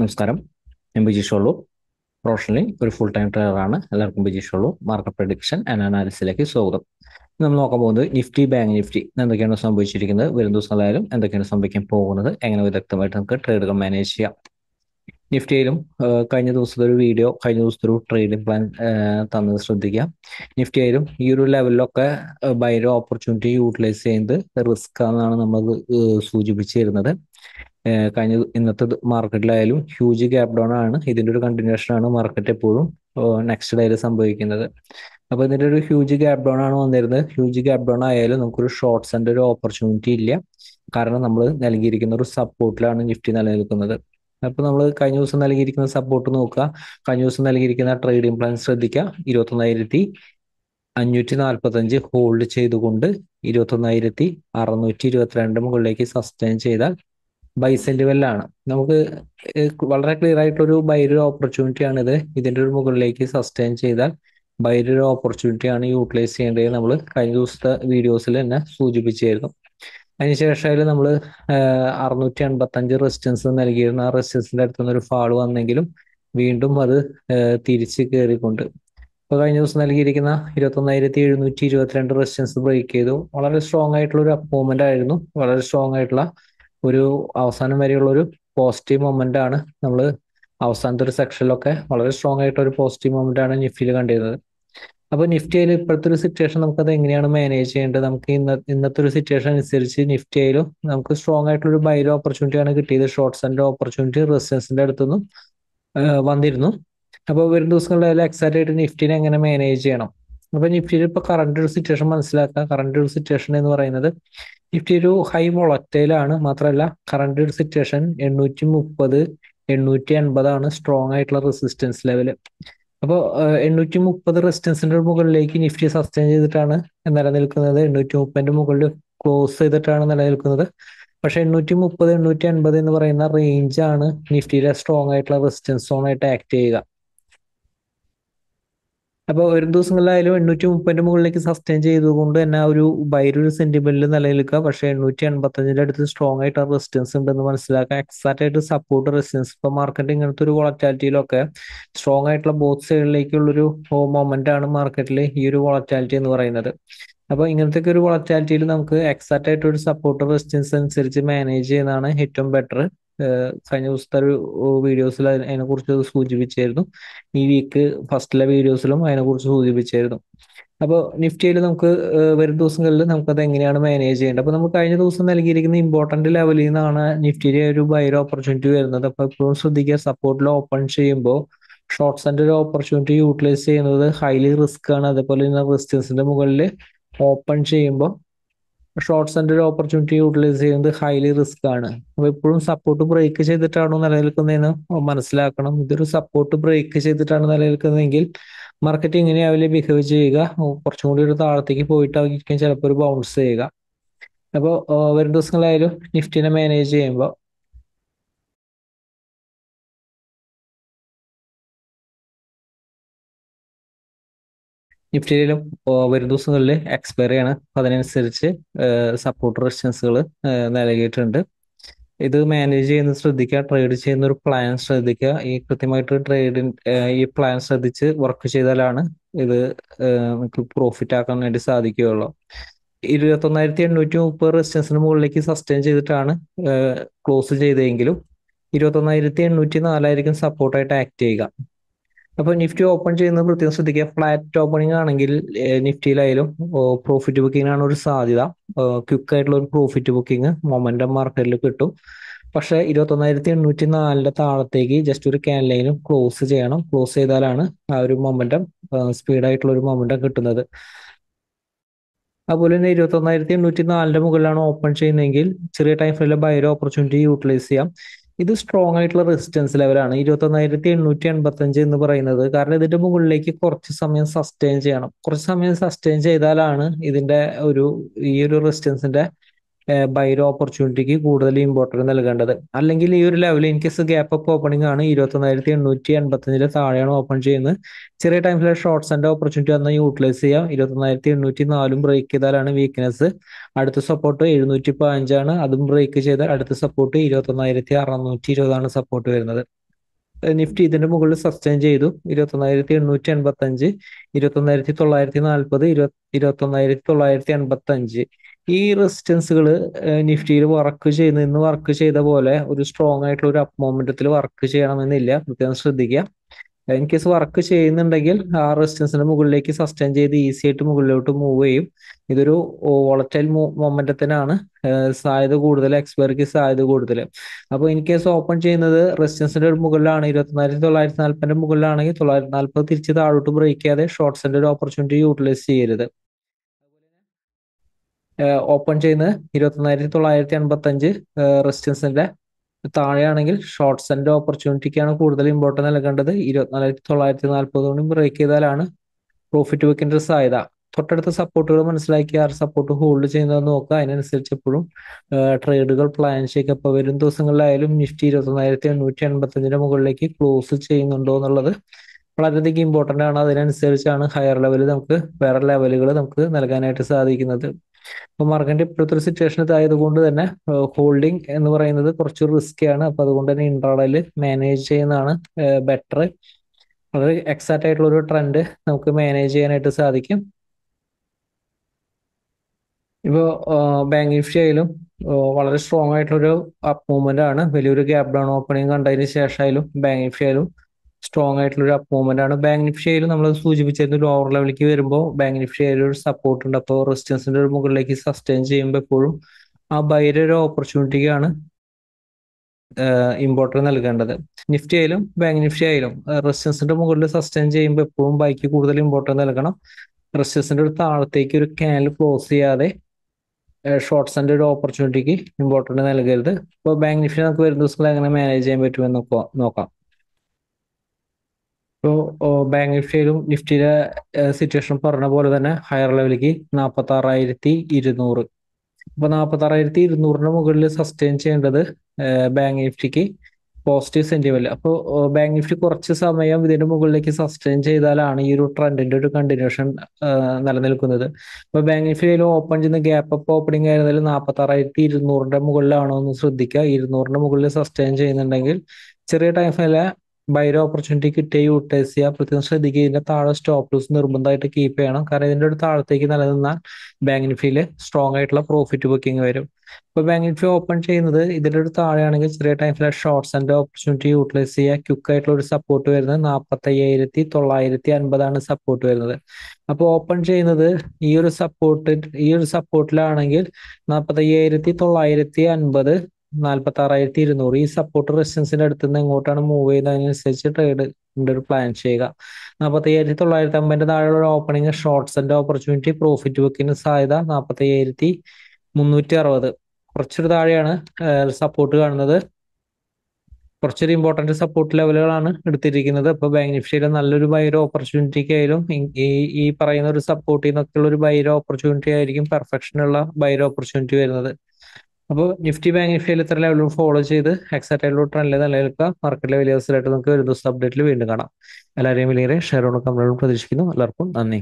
നമസ്കാരം ഞാൻ ബിജി ഷോളു പ്രൊഫഷണലി ഒരു ഫുൾ ടൈം ട്രെയറാണ് എല്ലാവർക്കും Biji Sholu market prediction and അനാലിസിലേക്ക് സ്വാഗതം നമ്മൾ നോക്കാൻ പോകുന്നത് നിഫ്റ്റി ബാങ്ക് നിഫ്റ്റി എന്തൊക്കെയാണ് സംഭവിച്ചിരിക്കുന്നത് വരും ദിവസങ്ങളായാലും എന്തൊക്കെയാണ് സംഭവിക്കാൻ പോകുന്നത് എങ്ങനെ വിദഗ്ധമായിട്ട് നമുക്ക് ട്രേഡുകൾ മാനേജ് ചെയ്യാം നിഫ്റ്റിയിലും കഴിഞ്ഞ ദിവസത്തെ ഒരു വീഡിയോ കഴിഞ്ഞ ദിവസത്തെ ഒരു ട്രേഡിംഗ് പ്ലാൻ തന്നത് ശ്രദ്ധിക്കുക നിഫ്റ്റിയിലും ഈ ഒരു ലെവലിലൊക്കെ ബൈരോ ഓപ്പർച്യൂണിറ്റി യൂട്ടിലൈസ് ചെയ്യുന്നത് റിസ്ക് ആണെന്നാണ് നമ്മൾ സൂചിപ്പിച്ചിരുന്നത് കഴിഞ്ഞ ഇന്നത്തെ മാർക്കറ്റിലായാലും ഹ്യൂജ് ഗ്യാപ് ഡൗൺ ആണ് ഇതിൻ്റെ ഒരു കണ്ടിന്യൂഷൻ ആണ് മാർക്കറ്റ് എപ്പോഴും നെക്സ്റ്റ് ഡേയിൽ സംഭവിക്കുന്നത് അപ്പോൾ ഇതിൻ്റെ ഒരു ഹ്യൂജ് ഗ്യാപ് ഡൗൺ ആണ് വന്നിരുന്നത് ഹ്യൂജ് ഗ്യാപ് ഡൗൺ ആയാലും നമുക്കൊരു ഷോർട്ട്സിൻ്റെ ഒരു ഓപ്പർച്യൂണിറ്റി ഇല്ല കാരണം നമ്മൾ നൽകിയിരിക്കുന്ന ഒരു സപ്പോർട്ടിലാണ് നിഫ്റ്റി നിലനിൽക്കുന്നത് അപ്പോൾ നമ്മൾ കഴിഞ്ഞ ദിവസം നൽകിയിരിക്കുന്ന സപ്പോർട്ട് നോക്കുക കഴിഞ്ഞ ദിവസം നൽകിയിരിക്കുന്ന ട്രേഡിംഗ് പ്ലാൻ ശ്രദ്ധിക്കുക ഇരുപത്തൊന്നായിരത്തി അഞ്ഞൂറ്റി നാൽപ്പത്തഞ്ച് ഹോൾഡ് ചെയ്തുകൊണ്ട് ഇരുപത്തൊന്നായിരത്തി അറുന്നൂറ്റി ഇരുപത്തിരണ്ട് മുകളിലേക്ക് സസ്റ്റെയിൻ ചെയ്താൽ ബൈസെന്റ് വെല്ലാണ് നമുക്ക് വളരെ ക്ലിയർ ആയിട്ടൊരു ബൈരൊരു ഓപ്പർച്യൂണിറ്റിയാണ് ഇത് ഇതിൻ്റെ ഒരു മുകളിലേക്ക് സസ്റ്റെയിൻ ചെയ്താൽ ബൈരൊരു ഓപ്പർച്യൂണിറ്റിയാണ് യൂട്ടിലൈസ് ചെയ്യേണ്ടത് നമ്മൾ കഴിഞ്ഞ ദിവസത്തെ വീഡിയോസിൽ തന്നെ സൂചിപ്പിച്ചായിരുന്നു അതിനുശേഷം അതിൽ നമ്മൾ അറുന്നൂറ്റി എൺപത്തഞ്ച് റെസിസ്റ്റൻസ് നൽകിയിരുന്ന ആ റെസിസ്റ്റൻസിൻ്റെ അടുത്ത് നിന്നൊരു ഫാൾ വന്നെങ്കിലും വീണ്ടും അത് തിരിച്ച് കയറിക്കൊണ്ട് ഇപ്പോൾ കഴിഞ്ഞ ദിവസം നൽകിയിരിക്കുന്ന ഇരുപത്തൊന്നായിരത്തി എഴുന്നൂറ്റി ഇരുപത്തിരണ്ട് റെസിസ്റ്റൻസ് ബ്രേക്ക് ചെയ്തു വളരെ സ്ട്രോങ് ആയിട്ടുള്ള ഒരു അപ്പ് മൂവ്മെന്റ് ആയിരുന്നു വളരെ സ്ട്രോങ് ആയിട്ടുള്ള ഒരു അവസാനം വരെയുള്ള ഒരു പോസിറ്റീവ് മൊമെന്റ് ആണ് നമ്മൾ അവസാനത്തെ ഒരു സെക്ഷനിലൊക്കെ വളരെ സ്ട്രോങ് ആയിട്ട് ഒരു പോസിറ്റീവ് മൊമെന്റ് ആണ് നിഫ്റ്റിയിൽ കണ്ടിരുന്നത് അപ്പൊ നിഫ്റ്റിയിൽ ഇപ്പോഴത്തെ ഒരു സിറ്റുവേഷൻ നമുക്കത് എങ്ങനെയാണ് മാനേജ് ചെയ്യേണ്ടത് നമുക്ക് ഇന്ന ഇന്നത്തെ ഒരു സിറ്റുവേഷൻ അനുസരിച്ച് ആയാലും നമുക്ക് സ്ട്രോങ് ആയിട്ടുള്ള ഒരു ബൈലോ ആണ് കിട്ടിയത് ഷോർട്ട്സിന്റെ ഓപ്പർച്യൂണിറ്റി റെസിഡൻസിന്റെ അടുത്തുനിന്നും വന്നിരുന്നു അപ്പോൾ വരും ദിവസങ്ങളിൽ എക്സൈറ്റ് ആയിട്ട് നിഫ്റ്റിനെ എങ്ങനെ മാനേജ് ചെയ്യണം അപ്പൊ നിഫ്റ്റിയിൽ ഇപ്പൊ കറണ്ട് ഒരു സിറ്റുവേഷൻ മനസ്സിലാക്കുക കറണ്ട് ഒരു സിറ്റുവേഷൻ എന്ന് പറയുന്നത് നിഫ്റ്റി ഒരു ഹൈ വളറ്റയിലാണ് മാത്രമല്ല കറണ്ട് സിറ്റുവേഷൻ എണ്ണൂറ്റി മുപ്പത് എണ്ണൂറ്റി അൻപതാണ് സ്ട്രോങ് ആയിട്ടുള്ള റെസിസ്റ്റൻസ് ലെവല് അപ്പോൾ എണ്ണൂറ്റി മുപ്പത് റെസിസ്റ്റൻസിന്റെ മുകളിലേക്ക് നിഫ്റ്റി സസ്റ്റെയിൻ ചെയ്തിട്ടാണ് നിലനിൽക്കുന്നത് എണ്ണൂറ്റി മുപ്പതിൻ്റെ മുകളിൽ ക്ലോസ് ചെയ്തിട്ടാണ് നിലനിൽക്കുന്നത് പക്ഷെ എണ്ണൂറ്റി മുപ്പത് എണ്ണൂറ്റി അൻപത് എന്ന് പറയുന്ന റേഞ്ചാണ് നിഫ്റ്റിയിലെ സ്ട്രോങ് ആയിട്ടുള്ള റെസിസ്റ്റൻസ് സോൺ ആയിട്ട് ആക്ട് ചെയ്യുക അപ്പോൾ ഒരു ദിവസങ്ങളിലായാലും എണ്ണൂറ്റി മുപ്പതിന്റെ മുകളിലേക്ക് സസ്റ്റെയിൻ ചെയ്തുകൊണ്ട് തന്നെ ആ ഒരു ബൈരൊരു സെന്റിമെന്റിൽ നിലനിൽക്കുക പക്ഷെ എണ്ണൂറ്റി എൺപത്തഞ്ചിന്റെ അടുത്ത് സ്ട്രോങ് ആയിട്ട് റെസിസ്റ്റൻസ് ഉണ്ടെന്ന് മനസ്സിലാക്കാം എക്സാക്റ്റ് ആയിട്ട് സപ്പോർട്ട് റെസിസ്റ്റൻസ് ഇപ്പൊ മാർക്കറ്റ് ഇങ്ങനത്തെ ഒരു വളറ്റാലിറ്റിയിലൊക്കെ സ്ട്രോങ് ആയിട്ടുള്ള ബോത്ത് സൈഡിലേക്കുള്ളൊരു മൊമെന്റ് ആണ് മാർക്കറ്റിൽ ഈ ഒരു വളറ്റാലിറ്റി എന്ന് പറയുന്നത് അപ്പോൾ ഇങ്ങനത്തെ ഒരു വളറ്റാലിറ്റിയിൽ നമുക്ക് എക്സാക്റ്റ് ആയിട്ട് ഒരു സപ്പോർട്ട് റെസിസ്റ്റൻസ് അനുസരിച്ച് മാനേജ് ചെയ്യുന്നതാണ് ഏറ്റവും ബെറ്റർ കഴിഞ്ഞ ദിവസത്തെ ഒരു വീഡിയോസിൽ അതിനെ കുറിച്ച് സൂചിപ്പിച്ചായിരുന്നു ഈ വീക്ക് ഫസ്റ്റിലെ വീഡിയോസിലും അതിനെ കുറിച്ച് സൂചിപ്പിച്ചായിരുന്നു അപ്പോൾ നിഫ്റ്റിയിൽ നമുക്ക് വരും ദിവസങ്ങളിൽ നമുക്കത് എങ്ങനെയാണ് മാനേജ് ചെയ്യേണ്ടത് അപ്പോൾ നമുക്ക് കഴിഞ്ഞ ദിവസം നൽകിയിരിക്കുന്ന ഇമ്പോർട്ടൻ്റ് ലെവലിൽ നിന്നാണ് നിഫ്റ്റിയിലെ ഒരു ബയർ ഓപ്പർച്യൂണിറ്റി വരുന്നത് അപ്പോൾ എപ്പോഴും ശ്രദ്ധിക്കുക സപ്പോർട്ടിൽ ഓപ്പൺ ചെയ്യുമ്പോൾ ഷോർട്ട് ഒരു ഓപ്പർച്യൂണിറ്റി യൂട്ടിലൈസ് ചെയ്യുന്നത് ഹൈലി റിസ്ക് ആണ് അതേപോലെ തന്നെ റിസ്റ്റൻസിന്റെ മുകളിൽ ഓപ്പൺ ചെയ്യുമ്പോൾ ഷോർട്ട് ആൻഡ് ഒരു ഓപ്പർച്യൂണിറ്റി യൂട്ടിലൈസ് ചെയ്യുന്നത് ഹൈലി റിസ്ക് ആണ് അപ്പൊ എപ്പോഴും സപ്പോർട്ട് ബ്രേക്ക് ചെയ്തിട്ടാണോ നിലനിൽക്കുന്നതെന്ന് മനസ്സിലാക്കണം ഇതൊരു സപ്പോർട്ട് ബ്രേക്ക് ചെയ്തിട്ടാണ് നിലനിൽക്കുന്നതെങ്കിൽ മാർക്കറ്റ് അവരെ ബിഹേവ് ചെയ്യുക കുറച്ചും കൂടി ഒരു താഴത്തേക്ക് പോയിട്ടായിരിക്കും ചിലപ്പോൾ ഒരു ബൗൺസ് ചെയ്യുക അപ്പോൾ വരും ദിവസങ്ങളായാലും നിഫ്റ്റിനെ മാനേജ് ചെയ്യുമ്പോൾ നിഫ്റ്റിയിലും വരും ദിവസങ്ങളിൽ എക്സ്പയർ ചെയ്യണം അതിനനുസരിച്ച് സപ്പോർട്ട് റെസിസ്റ്റൻസുകൾ നൽകിയിട്ടുണ്ട് ഇത് മാനേജ് ചെയ്യുന്നത് ശ്രദ്ധിക്കുക ട്രേഡ് ചെയ്യുന്ന ഒരു പ്ലാൻ ശ്രദ്ധിക്കുക ഈ കൃത്യമായിട്ട് ട്രേഡിൻ ഈ പ്ലാൻ ശ്രദ്ധിച്ച് വർക്ക് ചെയ്താലാണ് ഇത് നമുക്ക് പ്രോഫിറ്റ് ആക്കാൻ വേണ്ടി സാധിക്കുകയുള്ളൂ ഇരുപത്തൊന്നായിരത്തി എണ്ണൂറ്റി മുപ്പത് റെസിസ്റ്റൻസിന് മുകളിലേക്ക് സസ്റ്റെയിൻ ചെയ്തിട്ടാണ് ക്ലോസ് ചെയ്തതെങ്കിലും ഇരുപത്തൊന്നായിരത്തി എണ്ണൂറ്റി നാലായിരിക്കും സപ്പോർട്ടായിട്ട് ആക്ട് ചെയ്യുക അപ്പോൾ നിഫ്റ്റി ഓപ്പൺ ചെയ്യുന്നത് പ്രത്യേകം ശ്രദ്ധിക്കുക ഫ്ലാറ്റ് ഓപ്പണിംഗ് ആണെങ്കിൽ നിഫ്റ്റിയിലായാലും പ്രോഫിറ്റ് ആണ് ഒരു സാധ്യത ക്വിക്ക് ആയിട്ടുള്ള ഒരു പ്രോഫിറ്റ് ബുക്കിംഗ് മൊമെന്റം മാർക്കറ്റിൽ കിട്ടും പക്ഷെ ഒന്നായിരത്തി എണ്ണൂറ്റി നാലിന്റെ താഴത്തേക്ക് ജസ്റ്റ് ഒരു ക്യാൻ ലൈനും ക്ലോസ് ചെയ്യണം ക്ലോസ് ചെയ്താലാണ് ആ ഒരു മൊമെന്റം സ്പീഡായിട്ടുള്ള ഒരു മൊമെന്റം കിട്ടുന്നത് അതുപോലെ തന്നെ ഇരുപത്തി ഒന്നായിരത്തി എണ്ണൂറ്റി നാലിന്റെ മുകളിലാണ് ഓപ്പൺ ചെയ്യുന്നതെങ്കിൽ ചെറിയ ടൈം ഫ്രെയിമിൽ ബൈ ഓപ്പർച്യൂണിറ്റി യൂട്ടിലൈസ് ചെയ്യാം ഇത് സ്ട്രോങ് ആയിട്ടുള്ള റെസിസ്റ്റൻസ് ലെവലാണ് ഒന്നായിരത്തി എണ്ണൂറ്റി എൺപത്തി അഞ്ച് എന്ന് പറയുന്നത് കാരണം ഇതിന്റെ മുകളിലേക്ക് കുറച്ച് സമയം സസ്റ്റെയിൻ ചെയ്യണം കുറച്ച് സമയം സസ്റ്റെയിൻ ചെയ്താലാണ് ഇതിന്റെ ഒരു ഈ ഒരു റെസിസ്റ്റൻസിന്റെ ബൈറോ ഓപ്പർച്യൂണിറ്റിക്ക് കൂടുതൽ ഇമ്പോർട്ടൻസ് നൽകേണ്ടത് അല്ലെങ്കിൽ ഈ ഒരു ലെവലിൽ in case gap up opening ആണ് ഇരുപത്തൊന്നായിരത്തി എണ്ണൂറ്റി എൺപത്തഞ്ചില് താഴെയാണ് ഓപ്പൺ ചെയ്യുന്നത് ചെറിയ ടൈമിലെ ഷോർട്ട്സ് ആൻഡ് ഓപ്പർച്യൂണിറ്റി വന്നാൽ യൂട്ടിലൈസ് ചെയ്യാം ഇരുപത്തൊന്നായിരത്തി എണ്ണൂറ്റി നാലും ബ്രേക്ക് ചെയ്താലാണ് വീക്ക്നെസ് അടുത്ത സപ്പോർട്ട് എഴുന്നൂറ്റി പതിനഞ്ചാണ് അതും ബ്രേക്ക് ചെയ്താൽ അടുത്ത സപ്പോർട്ട് ഇരുപത്തൊന്നായിരത്തി അറുന്നൂറ്റി ഇരുപതാണ് സപ്പോർട്ട് വരുന്നത് നിഫ്റ്റി ഇതിന്റെ മുകളിൽ സസ്റ്റെയിൻ ചെയ്തു ഇരുപത്തൊന്നായിരത്തി എണ്ണൂറ്റി എൺപത്തി അഞ്ച് ഇരുപത്തൊന്നായിരത്തി തൊള്ളായിരത്തി നാൽപ്പത് ഇരുപത്തി ഇരുപത്തൊന്നായിരത്തി തൊള്ളായിരത്തി എൺപത്തി അഞ്ച് ഈ റെസിസ്റ്റൻസുകൾ നിഫ്റ്റിയിൽ വർക്ക് ചെയ്യുന്ന ഇന്ന് വർക്ക് ചെയ്ത പോലെ ഒരു സ്ട്രോങ് ആയിട്ടുള്ള ഒരു അപ്പ് മൊമെന്റത്തിൽ വർക്ക് ചെയ്യണമെന്നില്ല പ്രത്യേകം ശ്രദ്ധിക്കുക ഇൻ കേസ് വർക്ക് ചെയ്യുന്നുണ്ടെങ്കിൽ ആ റെസിസ്റ്റൻസിന് മുകളിലേക്ക് സസ്റ്റൈൻ ചെയ്ത് ഈസി ആയിട്ട് മുകളിലോട്ട് മൂവ് ചെയ്യും ഇതൊരു വോളറ്റൈൽ മൊമെന്റത്തിനാണ് സാധ്യത കൂടുതൽ എക്സ്പയർക്ക് സാധ്യത കൂടുതൽ അപ്പോൾ ഇൻ കേസ് ഓപ്പൺ ചെയ്യുന്നത് റെസിസ്റ്റൻസിന്റെ ഒരു മുകളിലാണ് ഇരുപത്തിനാലായിരത്തി തൊള്ളായിരത്തി നാല്പതിന്റെ മുകളിലാണെങ്കിൽ തൊള്ളായിരത്തി നാല്പത് തിരിച്ച് താഴോട്ട് ബ്രേക്ക് ചെയ്യാതെ ഷോർട്ട്സിന്റെ ഒരു ഓപ്പർച്യൂണിറ്റി യൂട്ടിലൈസ് ചെയ്യരുത് ഓപ്പൺ ചെയ്യുന്നത് ഇരുപത്തൊന്നായിരത്തി തൊള്ളായിരത്തി അൻപത്തി അഞ്ച് റെസിസ്റ്റൻസിന്റെ താഴെയാണെങ്കിൽ ഷോർട്ട്സിന്റെ ഓപ്പർച്യൂണിറ്റിക്കാണ് കൂടുതൽ ഇമ്പോർട്ടൻ നൽകേണ്ടത് ഇരുപത്തിനാലായിരത്തി തൊള്ളായിരത്തി നാൽപ്പത് കൊണ്ട് ബ്രേക്ക് ചെയ്താലാണ് പ്രോഫിറ്റ് വെക്കേണ്ട സാധ്യത തൊട്ടടുത്ത സപ്പോർട്ടുകൾ മനസ്സിലാക്കി ആ സപ്പോർട്ട് ഹോൾഡ് ചെയ്യുന്നതെന്ന് നോക്കുക അതിനനുസരിച്ച് എപ്പോഴും ട്രേഡുകൾ പ്ലാൻ ചെയ്യുക ഇപ്പോൾ വരും ദിവസങ്ങളിലായാലും നിഫ്റ്റി ഇരുപത്തൊന്നായിരത്തി എണ്ണൂറ്റി അഞ്ചിന്റെ മുകളിലേക്ക് ക്ലോസ് ചെയ്യുന്നുണ്ടോ എന്നുള്ളത് വളരെയധികം ഇമ്പോർട്ടൻ്റ് ആണ് അതിനനുസരിച്ചാണ് ഹയർ ലെവലിൽ നമുക്ക് വേറെ ലെവലുകൾ നമുക്ക് നൽകാനായിട്ട് സാധിക്കുന്നത് അപ്പൊ മാർക്കറ്റ് ഇപ്പോഴത്തെ ഒരു സിറ്റുവേഷൻ കൊണ്ട് തന്നെ ഹോൾഡിംഗ് എന്ന് പറയുന്നത് കുറച്ച് റിസ്ക് ആണ് അപ്പൊ അതുകൊണ്ട് തന്നെ ഇൻട്രാഡയിൽ മാനേജ് ചെയ്യുന്നതാണ് ബെറ്റർ വളരെ എക്സാക്റ്റ് ആയിട്ടുള്ള ഒരു ട്രെൻഡ് നമുക്ക് മാനേജ് ചെയ്യാനായിട്ട് സാധിക്കും ഇപ്പോ ബാങ്ക് നിഫ്റ്റി ആയാലും വളരെ സ്ട്രോങ് ഒരു അപ്പ് മൂവ്മെന്റ് ആണ് വലിയൊരു ഗ്യാപ് ഡൗൺ ഓപ്പണിംഗ് കണ്ടതിന് ശേഷമായാലും ബാങ്ക് നിഫ്റ്റി ആയാലും സ്ട്രോങ് ആയിട്ടുള്ള ഒരു അപ് ആണ് ബാങ്ക് നിഫ്റ്റിയിൽ നമ്മൾ സൂചിപ്പിച്ചിരുന്നു ലോവർ ലെവലിലേക്ക് വരുമ്പോൾ ബാങ്ക് നിഫ്റ്റിയിൽ ഒരു സപ്പോർട്ട് ഉണ്ട് അപ്പോൾ റെസിസ്റ്റൻസിന്റെ ഒരു മുകളിലേക്ക് സസ്റ്റെയിൻ ചെയ്യുമ്പോൾ എപ്പോഴും ആ ബൈര ഒരു ഓപ്പർച്യൂണിറ്റിക്കാണ് ഇമ്പോർട്ടൻ നൽകേണ്ടത് നിഫ്റ്റി ആയാലും ബാങ്ക് നിഫ്റ്റി ആയാലും റെസിസ്റ്റൻസിന്റെ മുകളിൽ സസ്റ്റെയിൻ ചെയ്യുമ്പോൾ എപ്പോഴും ബൈക്ക് കൂടുതൽ ഇമ്പോർട്ടൻ നൽകണം റെസിസ്റ്റൻസിന്റെ ഒരു താഴത്തേക്ക് ഒരു ക്യാനൽ ക്ലോസ് ചെയ്യാതെ ഷോർട്ട്സിന്റെ ഒരു ഓപ്പർച്യൂണിറ്റിക്ക് ഇമ്പോർട്ടൻ്റ് നൽകരുത് ഇപ്പോൾ ബാങ്ക് നിഫ്റ്റി നമുക്ക് വരുന്ന ദിവസങ്ങൾ എങ്ങനെ മാനേജ് ചെയ്യാൻ പറ്റുമെന്ന് നോക്കാം ഇപ്പോൾ ബാങ്ക് നിഫ്റ്റിയിലും നിഫ്റ്റിയിലെ സിറ്റുവേഷൻ പറഞ്ഞ പോലെ തന്നെ ഹയർ ലെവലിലേക്ക് നാൽപ്പത്തി ആറായിരത്തി ഇരുന്നൂറ് ഇപ്പൊ നാൽപ്പത്തി ആറായിരത്തി ഇരുന്നൂറിന്റെ മുകളിൽ സസ്റ്റെയിൻ ചെയ്യേണ്ടത് ബാങ്ക് നിഫ്റ്റിക്ക് പോസിറ്റീവ് സെന്റിമെന്റ് അപ്പോൾ ബാങ്ക് നിഫ്റ്റി കുറച്ച് സമയം ഇതിന്റെ മുകളിലേക്ക് സസ്റ്റെയിൻ ചെയ്താലാണ് ഈ ഒരു ട്രെൻഡിന്റെ ഒരു കണ്ടിന്യൂഷൻ നിലനിൽക്കുന്നത് ഇപ്പോൾ ബാങ്ക് നിഫ്റ്റിയിൽ ഓപ്പൺ ചെയ്യുന്ന ഗ്യാപ്പ് അപ്പ് ഓപ്പണിംഗ് ആയിരുന്നാലും നാൽപ്പത്തി ആറായിരത്തി ഇരുന്നൂറിന്റെ മുകളിലാണോ എന്ന് ശ്രദ്ധിക്കുക ഇരുന്നൂറിന്റെ മുകളിൽ സസ്റ്റെയിൻ ചെയ്യുന്നുണ്ടെങ്കിൽ ചെറിയ ടൈം ടൈമിലെ ബൈ ഓപ്പർച്യൂണിറ്റി കിട്ടിയ യൂട്ടിലൈസ് ചെയ്യുക പ്രത്യേകം ശ്രദ്ധിക്കുക ഇതിന്റെ താഴെ സ്റ്റോപ്പ് ലോസ് നിർബന്ധമായിട്ട് കീപ്പ് ചെയ്യണം കാരണം ഇതിന്റെ ഒരു താഴത്തേക്ക് നിലനിന്നാൽ ബാങ്ക് ഫീല് സ്ട്രോങ് ആയിട്ടുള്ള പ്രോഫിറ്റ് ബുക്കിംഗ് വരും ഇപ്പൊ ബാങ്ക് ഫീ ഓപ്പൺ ചെയ്യുന്നത് ഇതിന്റെ ഒരു താഴെയാണെങ്കിൽ ചെറിയ ടൈമിലെ ഷോർട്സ് ആൻഡ് ഓപ്പർച്യൂണിറ്റി യൂട്ടിലൈസ് ചെയ്യുക ക്യുക്ക് ആയിട്ടുള്ള ഒരു സപ്പോർട്ട് വരുന്നത് അയ്യായിരത്തി തൊള്ളായിരത്തി അൻപതാണ് സപ്പോർട്ട് വരുന്നത് അപ്പോൾ ഓപ്പൺ ചെയ്യുന്നത് ഈ ഒരു സപ്പോർട്ട് ഈ ഒരു സപ്പോർട്ടിലാണെങ്കിൽ അയ്യായിരത്തി തൊള്ളായിരത്തി അൻപത് നാൽപ്പത്തി ആറായിരത്തി ഇരുന്നൂറ് ഈ സപ്പോർട്ട് റെസിസ്റ്റൻസിന്റെ അടുത്ത് നിന്ന് എങ്ങോട്ടാണ് മൂവ് ചെയ്തതിനനുസരിച്ച് അതിനനുസരിച്ച് ട്രേഡ് ഒരു പ്ലാൻ ചെയ്യുക നാൽപ്പത്തി അയ്യായിരത്തി തൊള്ളായിരത്തി അമ്പതിന്റെ താഴെയുള്ള ഓപ്പണിംഗ് ആൻഡ് ഓപ്പർച്യൂണിറ്റി പ്രോഫിറ്റ് ബുക്കിന് സാധ്യത നാൽപ്പത്തി അയ്യായിരത്തി മുന്നൂറ്റി അറുപത് കുറച്ചൊരു താഴെയാണ് സപ്പോർട്ട് കാണുന്നത് കുറച്ചൊരു ഇമ്പോർട്ടന്റ് സപ്പോർട്ട് ലെവലുകളാണ് എടുത്തിരിക്കുന്നത് അപ്പോൾ ബാങ്ക് നിഫ്റ്റിയിൽ നല്ലൊരു ബൈര ഓപ്പർച്യൂണിറ്റിക്ക് ആയാലും ഈ ഈ പറയുന്ന ഒരു സപ്പോർട്ടിൽ നിന്നൊക്കെയുള്ള ഒരു ബൈര ഓപ്പർച്യൂണിറ്റി ആയിരിക്കും പെർഫെക്ഷനുള്ള ബൈര ഓപ്പർച്യൂണിറ്റി വരുന്നത് അപ്പോൾ നിഫ്റ്റി ബാങ്ക് നിഫ്റ്റിയിൽ ഇത്ര ലെവലിൽ ഫോളോ ചെയ്ത് എക്സൈറ്റഡ് ട്രെൻഡിൽ നിലനിൽക്കുക മാർക്കറ്റിലെ വലിയ അവസരമായിട്ട് നമുക്ക് ഒരു ദിവസം അപ്ഡേറ്റിൽ വീണ്ടും കാണാം എല്ലാവരെയും വലിയ ഷെയർ ഓൺ കമ്പനികളും പ്രതീക്ഷിക്കുന്നു എല്ലാവർക്കും നന്ദി